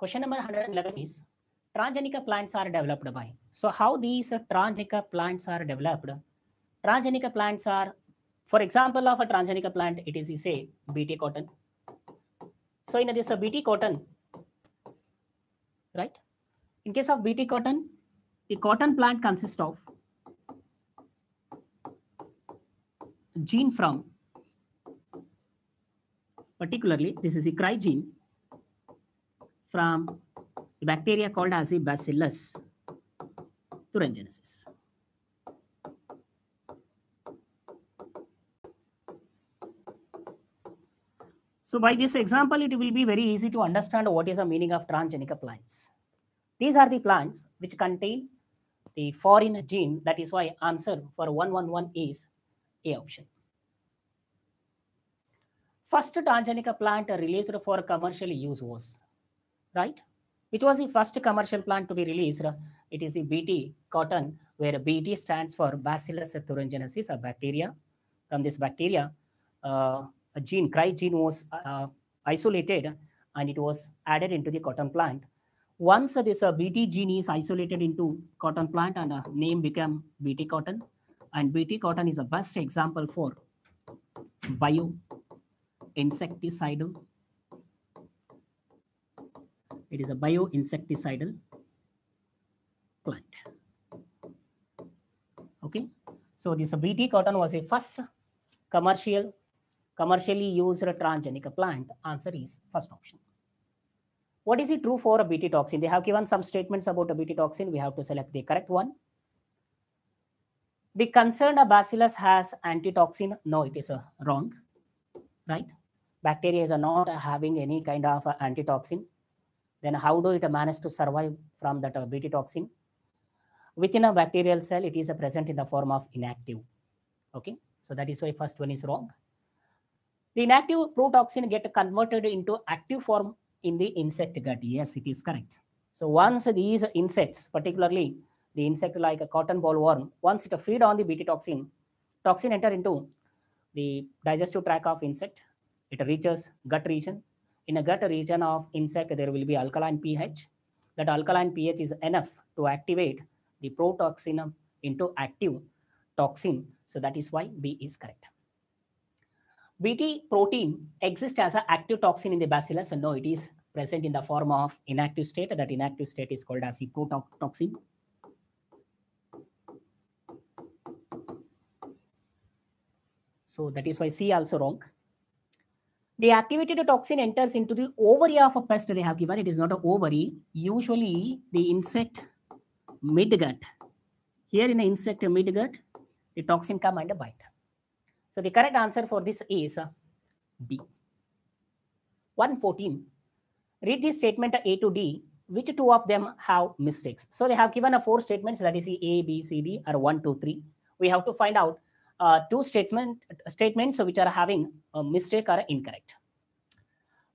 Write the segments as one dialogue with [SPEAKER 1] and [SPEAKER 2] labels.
[SPEAKER 1] Question number 111 is transgenic plants are developed by. So how these transgenic plants are developed? Transgenic plants are, for example of a transgenic plant, it is say BT cotton. So in this BT cotton, right? In case of BT cotton, the cotton plant consists of gene from particularly this is the cry gene from the bacteria called Azibacillus thuringiensis. So by this example, it will be very easy to understand what is the meaning of transgenic plants. These are the plants which contain the foreign gene. That is why answer for 111 is A option. First transgenic plant released for commercial use was right? It was the first commercial plant to be released. It is the BT cotton, where BT stands for Bacillus thuringiensis, a bacteria. From this bacteria, uh, a gene, cry gene was uh, isolated and it was added into the cotton plant. Once this uh, BT gene is isolated into cotton plant and a uh, name became BT cotton. And BT cotton is a best example for bio insecticidal it is a bioinsecticidal plant. Okay. So this BT cotton was the first commercial, commercially used transgenic plant. Answer is first option. What is it true for a BT toxin? They have given some statements about a BT toxin. We have to select the correct one. The concerned bacillus has antitoxin. No, it is uh, wrong, right? Bacteria is not having any kind of uh, antitoxin. Then how do it manage to survive from that uh, Bt toxin? Within a bacterial cell, it is uh, present in the form of inactive. Okay, so that is why first one is wrong. The inactive protoxin get converted into active form in the insect gut. Yes, it is correct. So once these insects, particularly the insect like a cotton ball worm, once it feed on the Bt toxin, toxin enter into the digestive tract of insect. It reaches gut region in a gut region of insect, there will be alkaline pH. That alkaline pH is enough to activate the protoxin into active toxin. So that is why B is correct. Bt protein exists as an active toxin in the bacillus. So no, it is present in the form of inactive state. That inactive state is called as protoxin. So that is why C also wrong the activated toxin enters into the ovary of a pest they have given. It is not an ovary. Usually the insect midgut. Here in the insect midgut, the toxin come and bite. So the correct answer for this is B. 114. Read this statement A to D. Which two of them have mistakes? So they have given a four statements that is A, B, C, D or 1, 2, 3. We have to find out uh, two statement, statements which are having a mistake or incorrect.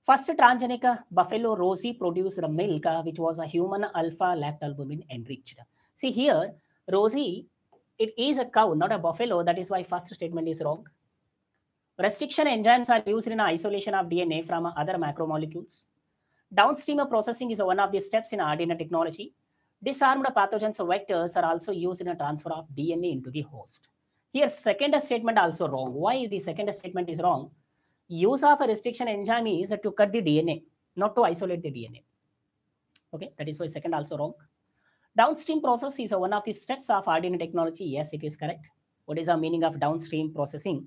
[SPEAKER 1] First, transgenic buffalo rosy produced milk uh, which was a human alpha lactalbumin enriched. See here, rosy, it is a cow, not a buffalo. That is why first statement is wrong. Restriction enzymes are used in isolation of DNA from other macromolecules. Downstream processing is one of the steps in RNA technology. Disarmed pathogens or vectors are also used in a transfer of DNA into the host. Here, second statement also wrong. Why the second statement is wrong? Use of a restriction enzyme is to cut the DNA, not to isolate the DNA. Okay, that is why second also wrong. Downstream process is one of the steps of RNA technology. Yes, it is correct. What is the meaning of downstream processing?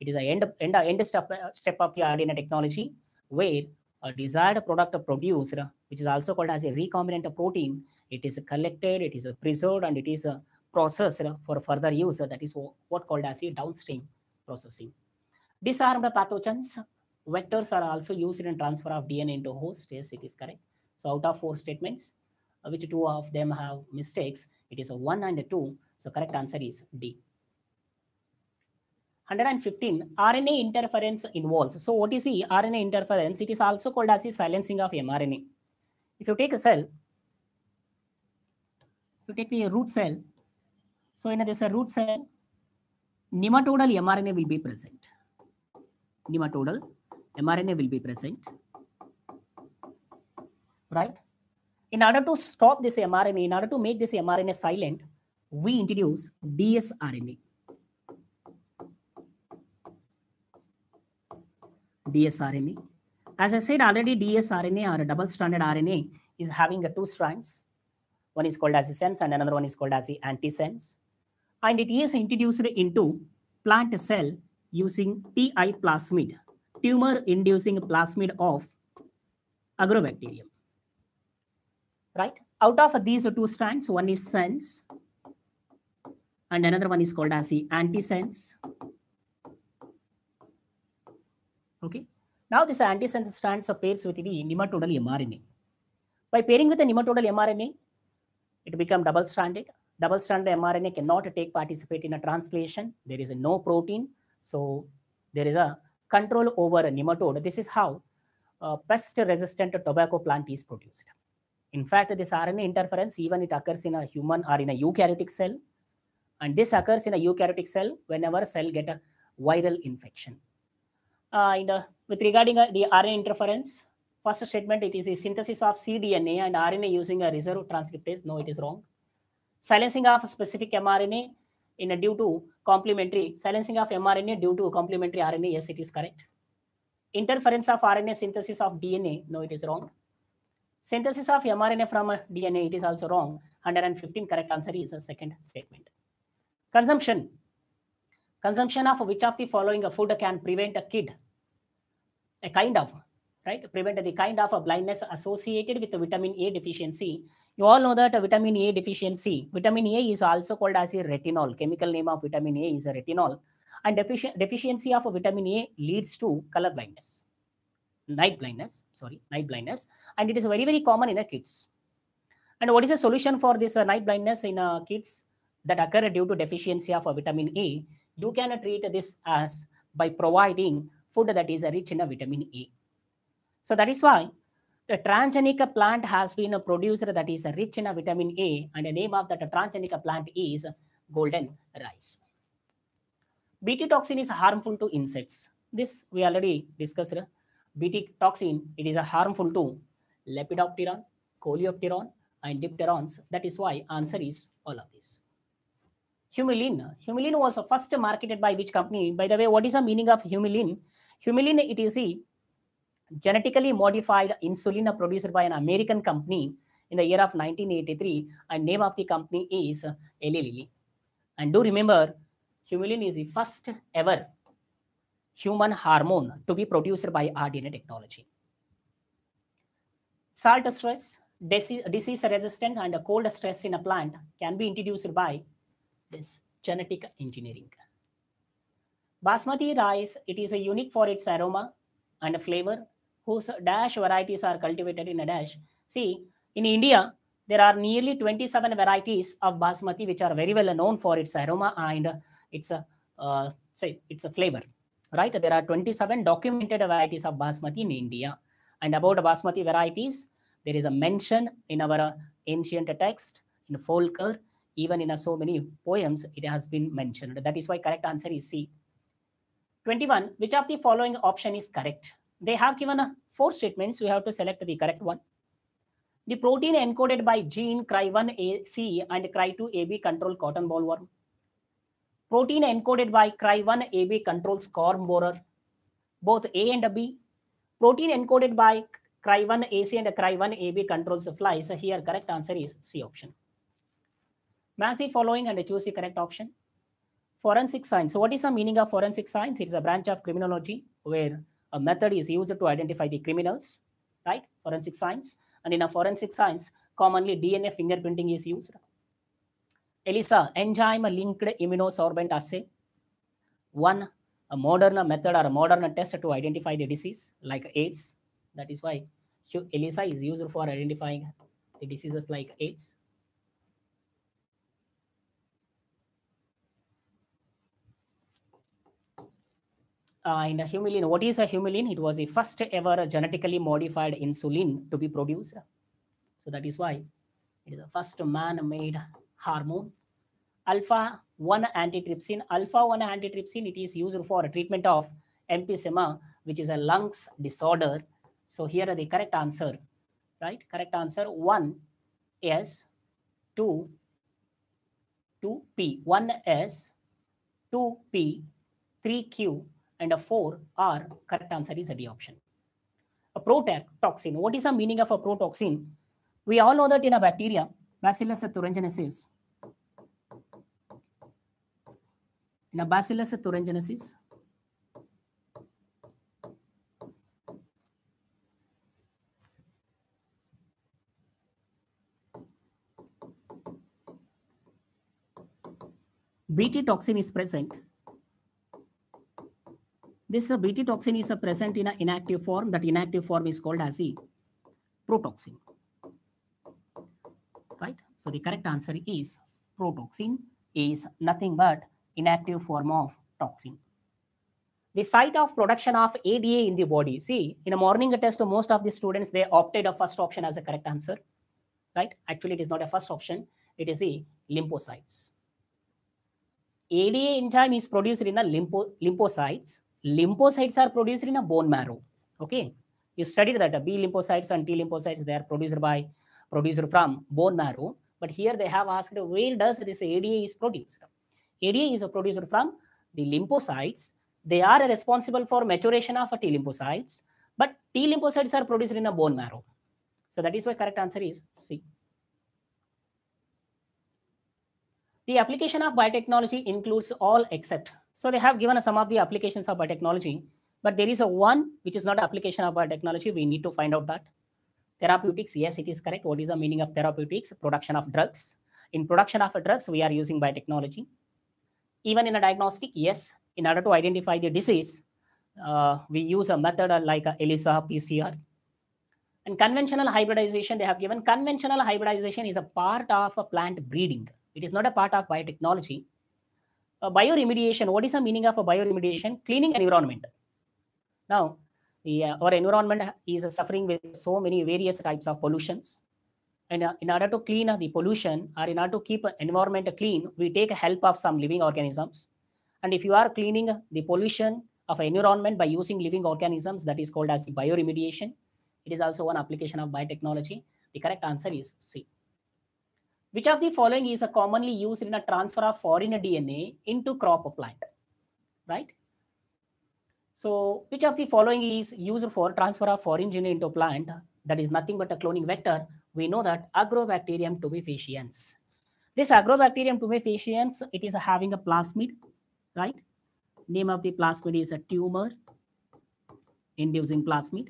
[SPEAKER 1] It is a end, end, end step, step of the RNA technology where a desired product produced, which is also called as a recombinant protein, it is collected, it is preserved, and it is processed for further use. That is what called as a downstream processing. Disarmed pathogens, vectors are also used in transfer of DNA into host. Yes, it is correct. So out of four statements, uh, which two of them have mistakes? It is a one and a two. So correct answer is D. 115 RNA interference involves. So what is the RNA interference? It is also called as the silencing of mRNA. If you take a cell, you take the root cell, so in this root cell, nematodal mRNA will be present. Nematodal mRNA will be present, right? In order to stop this mRNA, in order to make this mRNA silent, we introduce dsRNA. dsRNA. As I said already, dsRNA or a double-stranded RNA is having two strands. One is called as a sense and another one is called as the antisense and it is introduced into plant cell using TI plasmid, tumor-inducing plasmid of agrobacterium. Right? Out of these two strands, one is sense, and another one is called as the antisense. Okay. Now this antisense strands pairs with the nematodal mRNA. By pairing with the nematodal mRNA, it becomes double-stranded double-stranded mRNA cannot take participate in a translation. There is no protein. So there is a control over a nematode. This is how a pest-resistant tobacco plant is produced. In fact, this RNA interference, even it occurs in a human or in a eukaryotic cell. And this occurs in a eukaryotic cell whenever cell get a viral infection. Uh, and, uh, with regarding uh, the RNA interference, first statement, it is a synthesis of cDNA and RNA using a reserve transcriptase. No, it is wrong silencing of specific mRNA in a due to complementary silencing of mRNA due to complementary RNA. Yes, it is correct. Interference of RNA synthesis of DNA. No, it is wrong. Synthesis of mRNA from DNA. It is also wrong. 115 correct answer is a second statement. Consumption. Consumption of which of the following food can prevent a kid, a kind of, right? Prevent the kind of a blindness associated with vitamin A deficiency you all know that a vitamin A deficiency. Vitamin A is also called as a retinol. Chemical name of vitamin A is a retinol. And defici deficiency of vitamin A leads to color blindness. Night blindness, sorry, night blindness. And it is very, very common in a kids. And what is the solution for this uh, night blindness in uh, kids that occur due to deficiency of a uh, vitamin A? You can treat this as by providing food that is rich in a vitamin A. So that is why the transgenic plant has been a producer that is rich in a vitamin A and the name of that transgenic plant is golden rice. Bt toxin is harmful to insects. This we already discussed. Bt toxin, it is harmful to Lepidopteron, Coleopteron and Dipterons. That is why answer is all of this. Humulin. Humulin was first marketed by which company? By the way, what is the meaning of humulin? Humulin, it is a genetically modified insulin produced by an American company in the year of 1983. And name of the company is Eli Lilly. And do remember, humulin is the first ever human hormone to be produced by RDNA technology. Salt stress, disease resistance, and cold stress in a plant can be introduced by this genetic engineering. Basmati rice, it is unique for its aroma and flavor whose dash varieties are cultivated in a dash. See, in India, there are nearly 27 varieties of basmati which are very well known for its aroma and its a uh, say its a flavor. Right? There are 27 documented varieties of basmati in India. And about basmati varieties, there is a mention in our ancient text, in folklore, even in so many poems, it has been mentioned. That is why correct answer is C. 21. Which of the following option is correct? They have given four statements. We have to select the correct one. The protein encoded by gene CRY1AC and CRY2AB control cotton ball worm. Protein encoded by CRY1AB controls corn borer, both A and B. Protein encoded by CRY1AC and CRY1AB controls flies. Here, correct answer is C option. Match the following and choose the correct option. Forensic science. So what is the meaning of forensic science? It is a branch of criminology where a method is used to identify the criminals, right? Forensic science. And in a forensic science, commonly DNA fingerprinting is used. ELISA, enzyme linked immunosorbent assay. One, a modern method or a modern test to identify the disease like AIDS. That is why ELISA is used for identifying the diseases like AIDS. uh, in humulin. What is a humulin? It was the first ever genetically modified insulin to be produced. So that is why it is the first man-made hormone. Alpha-1 antitrypsin. Alpha-1 antitrypsin, it is used for treatment of emphysema, which is a lungs disorder. So here are the correct answer, right? Correct answer, one is 2, 2P. One is 2P, 3Q, and a 4 are correct answer is a D option. A protoxin. What is the meaning of a protoxin? We all know that in a bacteria, Bacillus thuringiensis. In a Bacillus thuringiensis, Bt toxin is present this BT toxin is present in an inactive form. That inactive form is called as a protoxin. Right? So the correct answer is protoxin is nothing but inactive form of toxin. The site of production of ADA in the body. See, in a morning test, most of the students, they opted a first option as a correct answer. Right? Actually, it is not a first option. It is a lymphocytes. ADA enzyme is produced in the lympho lymphocytes lymphocytes are produced in a bone marrow. Okay, you studied that B lymphocytes and T lymphocytes they are produced by produced from bone marrow. But here they have asked where does this ADA is produced? ADA is produced from the lymphocytes. They are responsible for maturation of T lymphocytes, but T lymphocytes are produced in a bone marrow. So that is why correct answer is C. The application of biotechnology includes all except so they have given us some of the applications of our technology, but there is a one which is not application of our technology. We need to find out that. Therapeutics, yes, it is correct. What is the meaning of therapeutics? Production of drugs. In production of drugs, we are using biotechnology. Even in a diagnostic, yes, in order to identify the disease, uh, we use a method like a ELISA, PCR. And conventional hybridization, they have given conventional hybridization is a part of a plant breeding. It is not a part of biotechnology bioremediation, what is the meaning of a bioremediation? Cleaning environment. Now, yeah, uh, our environment is suffering with so many various types of pollutions. And uh, in order to clean the pollution or in order to keep environment clean, we take help of some living organisms. And if you are cleaning the pollution of environment by using living organisms, that is called as bioremediation. It is also one application of biotechnology. The correct answer is C. Which of the following is a commonly used in a transfer of foreign DNA into crop of plant, right? So which of the following is used for transfer of foreign DNA into plant? That is nothing but a cloning vector. We know that Agrobacterium tumefaciens. This Agrobacterium tumefaciens, it is having a plasmid, right? Name of the plasmid is a tumor inducing plasmid.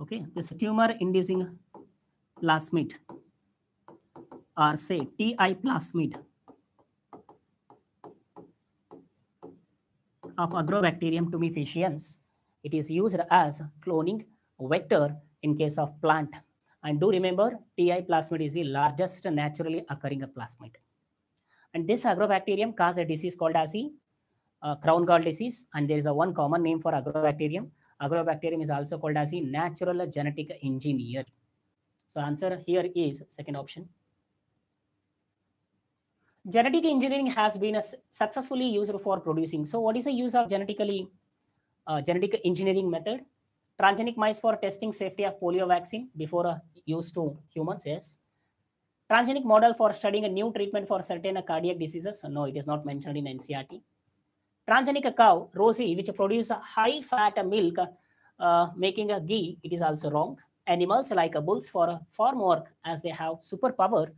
[SPEAKER 1] Okay, this tumor inducing plasmid or say Ti plasmid of Agrobacterium tumefaciens. It is used as cloning vector in case of plant. And do remember, Ti plasmid is the largest naturally occurring plasmid. And this Agrobacterium causes a disease called as the uh, crown gall disease. And there is a one common name for Agrobacterium. Agrobacterium is also called as the natural genetic engineer. So answer here is second option. Genetic engineering has been successfully used for producing. So what is the use of genetically uh, genetic engineering method? Transgenic mice for testing safety of polio vaccine before uh, use to humans, yes. Transgenic model for studying a new treatment for certain uh, cardiac diseases, no, it is not mentioned in NCRT. Transgenic cow, Rosie, which produces high fat milk, uh, making a ghee, it is also wrong animals like a bulls for a farm work as they have superpower,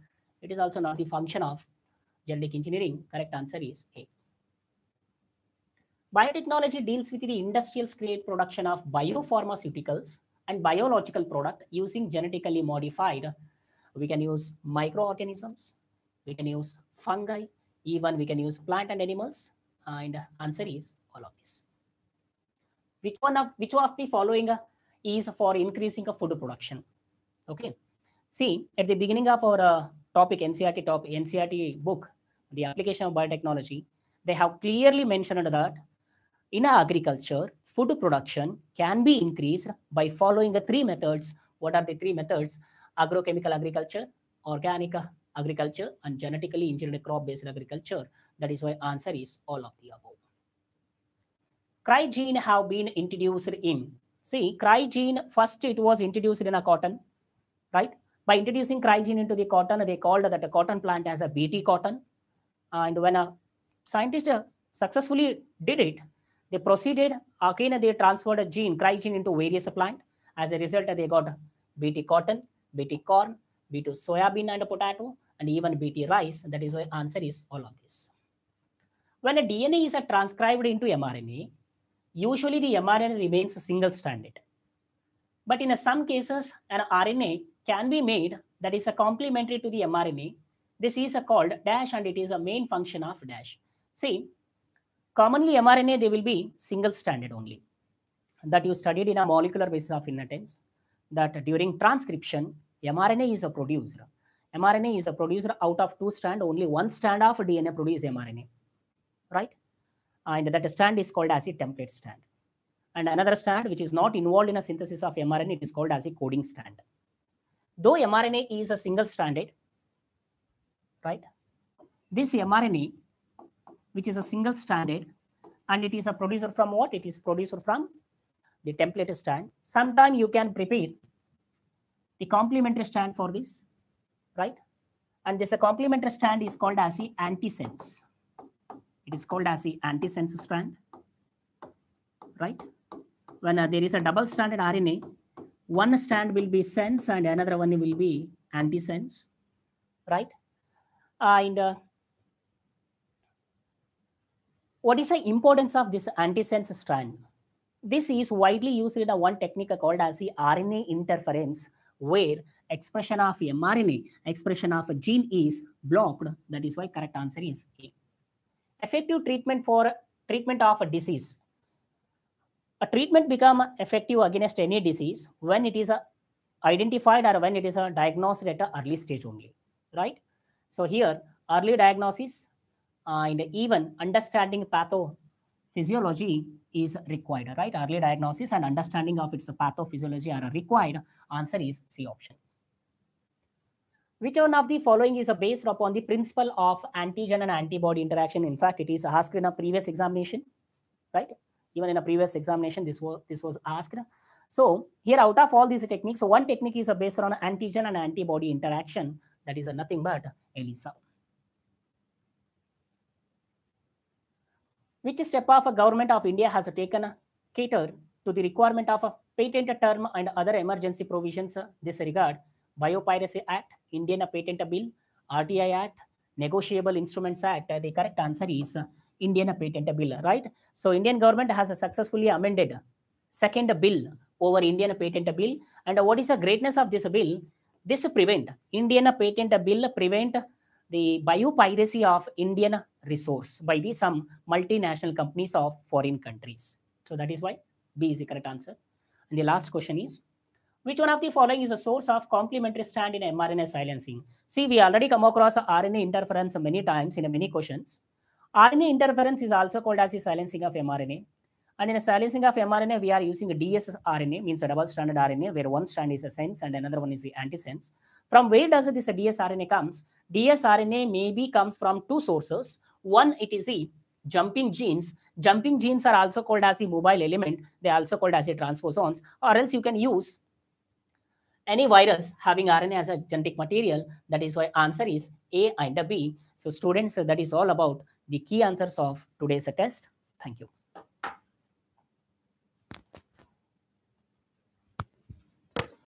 [SPEAKER 1] it is also not the function of genetic engineering. Correct answer is A. Biotechnology deals with the industrial scale production of biopharmaceuticals and biological product using genetically modified. We can use microorganisms, we can use fungi, even we can use plant and animals. And answer is all of this. Which one of which of the following is for increasing of food production. Okay. See, at the beginning of our uh, topic, NCRT top NCRT book, the application of biotechnology, they have clearly mentioned that in agriculture, food production can be increased by following the three methods. What are the three methods? Agrochemical agriculture, organic agriculture, and genetically engineered crop-based agriculture. That is why answer is all of the above. Cry gene have been introduced in See, cryogene, first it was introduced in a cotton, right? By introducing cryogene into the cotton, they called that a cotton plant as a BT cotton. And when a scientist uh, successfully did it, they proceeded, again they transferred a gene, cryogene into various plant. As a result, they got BT cotton, BT corn, BT soybean and potato, and even BT rice. That is why answer is all of this. When a DNA is transcribed into mRNA, Usually the mRNA remains a single stranded. But in some cases, an RNA can be made that is a complementary to the mRNA. This is called dash and it is a main function of dash. See, commonly mRNA, they will be single stranded only that you studied in a molecular basis of inheritance that during transcription, mRNA is a producer. mRNA is a producer out of two strand, only one strand of DNA produce mRNA, right? and that strand is called as a template strand. And another strand which is not involved in a synthesis of mRNA it is called as a coding strand. Though mRNA is a single stranded, right? This mRNA, which is a single stranded, and it is a producer from what? It is producer from the template strand. Sometime you can prepare the complementary strand for this, right? And this complementary strand is called as the antisense. It is called as the antisense strand, right? When uh, there is a double-stranded RNA, one strand will be sense and another one will be antisense, right? and uh, what is the importance of this antisense strand? This is widely used in a one technique called as the RNA interference, where expression of mRNA, expression of a gene is blocked. That is why correct answer is A effective treatment for treatment of a disease. A treatment become effective against any disease when it is uh, identified or when it is uh, diagnosed at an early stage only, right? So here, early diagnosis and even understanding pathophysiology is required, right? Early diagnosis and understanding of its pathophysiology are required. Answer is C option. Which one of the following is based upon the principle of antigen and antibody interaction? In fact, it is asked in a previous examination, right? Even in a previous examination, this was this was asked. So here, out of all these techniques, so one technique is based on antigen and antibody interaction. That is nothing but ELISA. Which step of government of India has taken cater to the requirement of a patent term and other emergency provisions uh, this regard? Biopiracy Act, Indian Patent Bill, RTI Act, Negotiable Instruments Act, the correct answer is Indian Patent Bill, right? So Indian government has successfully amended second bill over Indian Patent Bill. And what is the greatness of this bill? This prevent, Indian Patent Bill prevent the biopiracy of Indian resource by the some multinational companies of foreign countries. So that is why B is the correct answer. And the last question is, which one of the following is a source of complementary strand in mRNA silencing? See, we already come across RNA interference many times in many questions. RNA interference is also called as the silencing of mRNA. And in a silencing of mRNA, we are using a dsRNA, means a double-stranded RNA, where one strand is a sense and another one is the antisense. From where does this dsRNA comes? dsRNA maybe comes from two sources. One, it is the jumping genes. Jumping genes are also called as the mobile element. They are also called as the transposons. Or else you can use any virus having RNA as a genetic material. That is why answer is A and B. So students, that is all about the key answers of today's test. Thank you.